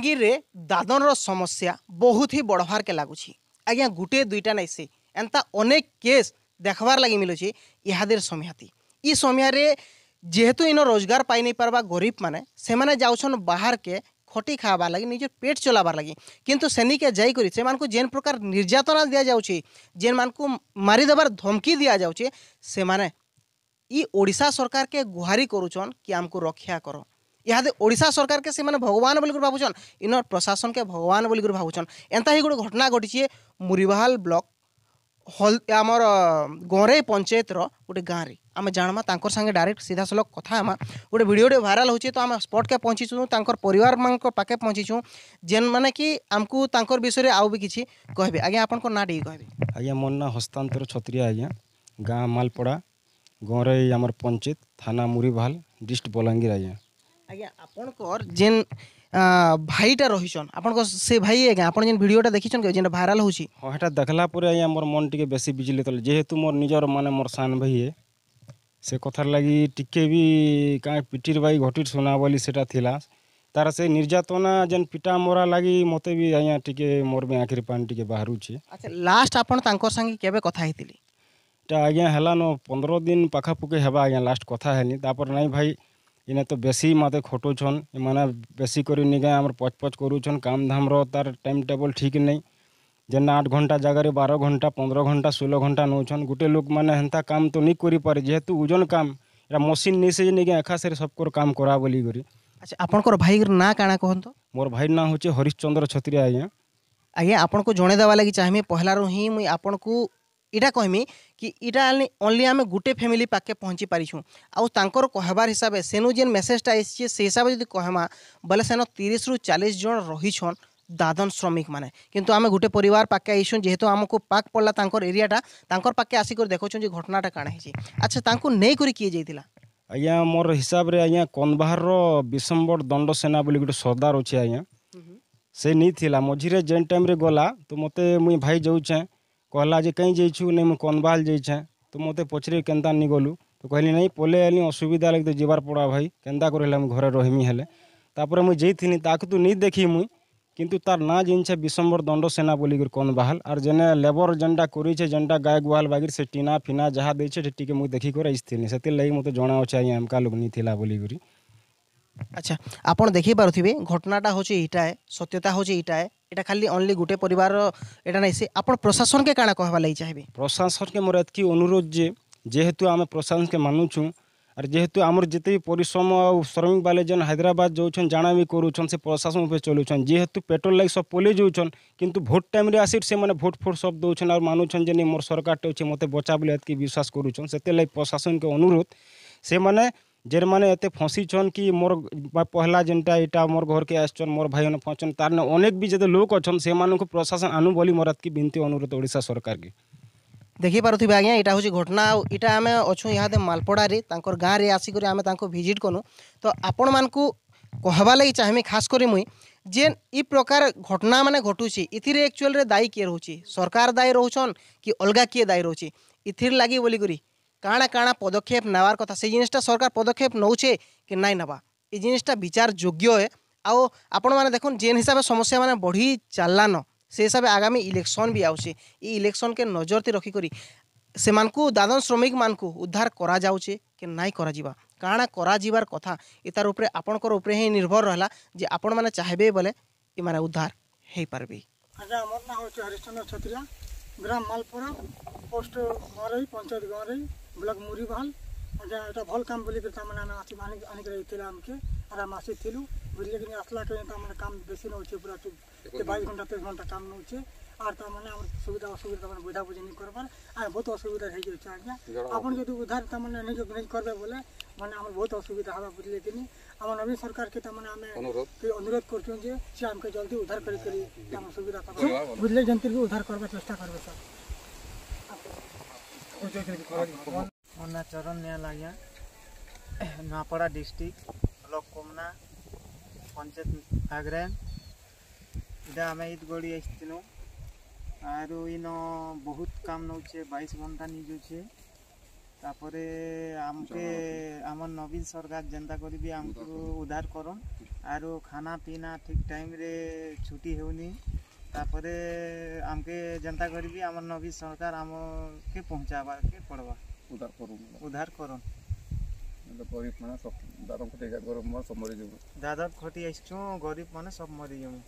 ବଲାଙ୍ଗୀରରେ ଦାଦନର ସମସ୍ୟା ବହୁତ ହି ବଡ଼ ଲାଗୁଛି ଆଜ୍ଞା ଗୋଟିଏ ଦୁଇଟା ନାଇଁ ସେ ଏନ୍ତା ଅନେକ କେସ୍ ଦେଖ୍ବାର୍ ଲାଗି ମିଳୁଛି ଇହାଦେର ସମିହାତି ଇ ସମୟରେ ଯେହେତୁ ଇନ ରୋଜଗାର ପାଇ ନେଇ ପାର୍ବା ଗରିବ ମାନେ ସେମାନେ ଯାଉଛନ୍ ବାହାରକେ ଖଟି ଖାଇବାର୍ ଲାଗି ନିଜର ପେଟ ଚଲାବାର୍ ଲାଗି କିନ୍ତୁ ସେନିକେ ଯାଇକରି ସେମାନଙ୍କୁ ଯେନ୍ ପ୍ରକାର ନିର୍ଯାତନା ଦିଆଯାଉଛି ଯେନ୍ମାନଙ୍କୁ ମାରିଦେବାର ଧମକି ଦିଆଯାଉଛି ସେମାନେ ଇ ଓଡ଼ିଶା ସରକାରକେ ଗୁହାରି କରୁଛନ୍ କି ଆମକୁ ରକ୍ଷା କର इहादे ओडा सरकार के से भगवान बोल भावुन इन प्रशासन के भगवान बोल भावुन एंता ही गोटे घटना घटी है मुरीवाहाल ब्लक हल आमर गौरे पंचायत रोटे गाँव रे आम जाणमा तर सा डायरेक्ट सीधा सल कथा गोटे भिडियो भाइराल हो तो आम स्पट के पहुँची छूँ पर पाखे पहुँची छूँ जेन मैंने कि आमको विषय आउ भी किसी कह आप ना टे कह आज्ञा मोर ना हस्तांतर छतरी आज्ञा गाँ मालपड़ा गौरे आम पंचायत थाना मुरीवाहाल डिस्ट्रिक्ट बलांगीर आज्ञा जेन भाईटा रहीछन आपन को भाई आज आपन जेन वीडियोटा देखिछन जेन वायरल होछि देखला पुरे मोर मन टे बेसी बिजली तले जेहेतु मोर निजर मान मोर सान भाई है से कथार लगी टिके भी का पिटीर भाई घटी सुना बोली से तार से निर्यातना जेन पिटा मरा लगी मत भी आ टिके मोर भी आखिर पानी टिके बाहरु लास्ट आपंग कथी संग है पंद्रह दिन पाखा पुके हेबा लास्ट कथा हैनी तापर भाई इन्हें तो बेसी मत खटुन इमाने बेसी कर पच पच करुन काम धाम तार टाइम टेबल ठीक नहीं जेना आठ घंटा जगार बार घंटा पंद्रह घंटा षोलह घंटा नौन गोटे लोक मैंने काम तो नहीं कर पारे जेहेतु ओजन काम नहीं सी नहीं एका सर सबको काम करा बोली अच्छा आप भाई ना कण कहत मोर भाई ना हूँ हरिश्चंद्र छत्री आज्ञा आज्ञा आप जनदेवा लगी चाहिए पहला रू मुई आपन इटा कहमी कि इटा ओनली आम गोटे फैमिली पाखे पहुँची पारिछुँ आउर कहबार हिसाब से सेनु जेन मेसेजटा आसी से हिसाब से कहमा बोले सेन तीस रु चालीस जन रही दादन श्रमिक मैंने किंतु आम गोटे पर पाखे आईसु जेहेतु आमको पाक पड़ा तर एरियाटा पाखे आसिक देखुं घटनाटा काण हो अच्छा नहीं करे किए जाता ଆଜ୍ଞା ମୋର ହିସାବରେ ଆଜ୍ଞା କନ୍ବାହାରର ବିଶମ୍ବର ଦଣ୍ଡ ସେନା ବୋଲି ଗୋଟେ ସର୍ଦ୍ଦାର ଅଛି ଆଜ୍ଞା ସେ ନେଇଥିଲା ମଝିରେ ଯେନ୍ ଟାଇମ୍ରେ ଗଲା ତ ମୋତେ ମୁଇଁ ଭାଇ ଯାଉଛେଁ कहला जे कहीं जाइ नहीं मुझे कनबाल जाइए तो मत पचर के गलू तो कहली नहीं पल असुविधा लगे तो जबार पड़ा भाई के घर रहीमी हेले मुझ ताक तो नहीं देखी मुई किंतु तार ना जिनछे विशम्बर दंड सेना बोल कन बाहल आर जेने लेबर जेनटा करे जेनटा गाय गुहाल बागर से टीना फिना जहाँ देखे मुझे देखी कर आई थी से लगे मतलब तो जनाऊे आज एमका लोग नहीं बोलिकी আচ্ছা আপনার দেখি পুবে ঘটনাটা হচ্ছে এইটায় সত্যতা হচ্ছে এইটায় এটা খালি অনলি গোটে পরিবার এটা নাই সে আপনার প্রশাসনকে কাণা কহবা লাগি চাইবে প্রশাসনকে মোর এতকি অনুরোধ যে যেহেতু আমি প্রশাসনকে মানুছু আর যেহেতু আমার যেতে বি পরিশ্রম আর শ্রমিক বালে যেন হায়দ্রাবাদ যাচ্ছেন জানা বি করুছন সে প্রশাসন উপরে চলুছন যেহেতু পেট্রোল লাগি সব পলে যাচ্ছেন কিন্তু ভোট টাইমে আসি সে মানে ভোট ফোট সব দৌছন আর মানুছন যে মোর সরকারটা হচ্ছে মতো বচা বলে এতকি বিশ্বাস করুছন সেতে লাগে প্রশাসনকে অনুরোধ সে মানে ଯେନ୍ମାନେ ଏତେ ଫସିଛନ୍ କି ମୋର ପହଲା ଯେନ୍ଟା ଏଇଟା ମୋର ଘରକେ ଆସିଛନ୍ ମୋର ଭାଇମାନେ ପହଞ୍ଚନ୍ ତାରନେ ଅନେକ ବି ଯେତେ ଲୋକ ଅଛନ୍ ସେମାନଙ୍କୁ ପ୍ରଶାସନ ଆନୁ ବୋଲି ମୋର ଏତିକି ବିନତି ଅନୁରୋଧ ଓଡ଼ିଶା ସରକାରକେ ଦେଖିପାରୁଥିବେ ଆଜ୍ଞା ଏଇଟା ହେଉଛି ଘଟଣା ଆଉ ଏଇଟା ଆମେ ଅଛୁ ଇହାଦେ ମାଲପଡ଼ାରେ ତାଙ୍କର ଗାଁରେ ଆସିକରି ଆମେ ତାଙ୍କୁ ଭିଜିଟ୍ କଲୁ ତ ଆପଣମାନଙ୍କୁ କହବା ଲାଗି ଚାହିଁମି ଖାସ୍ କରି ମୁଇଁ जेन इ प्रकार घटना मैंने घटुची इतिर एक्चुअल दायी किए रोचे सरकार दायी रोचन कि अलग किए दायी रोचे इतिर लगी बोलिकी কাণা কাণা পদক্ষেপ নেওয়ার কথা সেই জিনিসটা সরকার পদক্ষেপ নৌছে কি নাই নেবা এই জিনিসটা বিচার যোগ্য আও আপন মানে দেখুন যেন হিসাবে সমস্যা মানে বড়ি চালান সেই হিসাবে আগামী ইলেকশন বি আসছে এই ইলেকশনকে নজরতে রক্ষিকরি ସେମାନଙ୍କୁ ଦାଦନ ଶ୍ରମିକମାନଙ୍କୁ ଉଦ୍ଧାର କରାଯାଉଛେ କି ନାଇଁ କରାଯିବା କାଣା କରାଯିବାର କଥା ଏ ତାର ଉପରେ ଆପଣଙ୍କର ଉପରେ ହିଁ ନିର୍ଭର ରହିଲା ଯେ ଆପଣମାନେ ଚାହିଁବେ ବୋଲେ ଏମାନେ ଉଦ୍ଧାର ହେଇପାରିବେ ଆଜ୍ଞା ମୋର ନାଁ ହେଉଛି ହରିଶ୍ଚନ୍ଦ୍ର ଛତ୍ରିଆ ଗ୍ରାମ ମାଲପୁର পোস্ট পঞ্চায়েত গাঁরে ব্লক ଘରେଇ ପଞ୍ଚାୟତ ଘରେଇ ବ୍ଲକ୍ ମୁରିଭାଲ ଆଜ୍ଞା ଏଇଟା ଭଲ୍ କାମ୍ ବୋଲିକରି ତାମାନେ ଆମେ ଆସି ଆଣିକରି ଥିଲା ଆମକେ ଆର୍ ଆମେ ଆସିଥିଲୁ ବୁଝିଲେକିନି ଆସିଲାକେ ତାମାନେ କାମ୍ ବେଶୀ ନେଉଛେ ପୁରା ବାଇଶ ଘଣ୍ଟା ତେଇଶ ଘଣ୍ଟା କାମ୍ ନେଉଛେ আর তার মানে আমার সুবিধা অসুবিধা তার মানে বুঝাবুঝি নি করবার আর বহুত অসুবিধা হয়ে যাচ্ছে আজ্ঞা আপনি যদি উদ্ধার তার মানে নিজে নিজ করবে বলে মানে আমার বহুত অসুবিধা হবে বুঝলে কিনি আমার নবীন সরকারকে তার মানে আমি অনুরোধ করছি যে সে আমাকে জলদি উদ্ধার করে করি আমার সুবিধা করবে বুঝলে যেন উদ্ধার করবার চেষ্টা করবে স্যার আমার চরণ নেয়ালাগিয়া नुआपड़ा डिस्ट्रिक्ट ब्लॉक कोमना पंचायत आग्रे इटा आम ईद गड़ी आसलु आर इन बहुत काम नौचे बैस घंटा नहीं जाऊे तापर आमके आम नवीन सरकार जेनता कर आमको उद्धार करन आर खाना पीना ठीक टाइम रे छुट्टी होनी তারপরে আমাকে যেটা করবি আমার নবী সরকার আমাকে পৌঁছাবারকে পড়বা উদ্ধার করুন উদ্ধার করুন গরিব মানে সব দাদা খটি গরিব মানে সব মরে যাবো দাদা খটি আসছো গরিব মানে সব মরে যাবো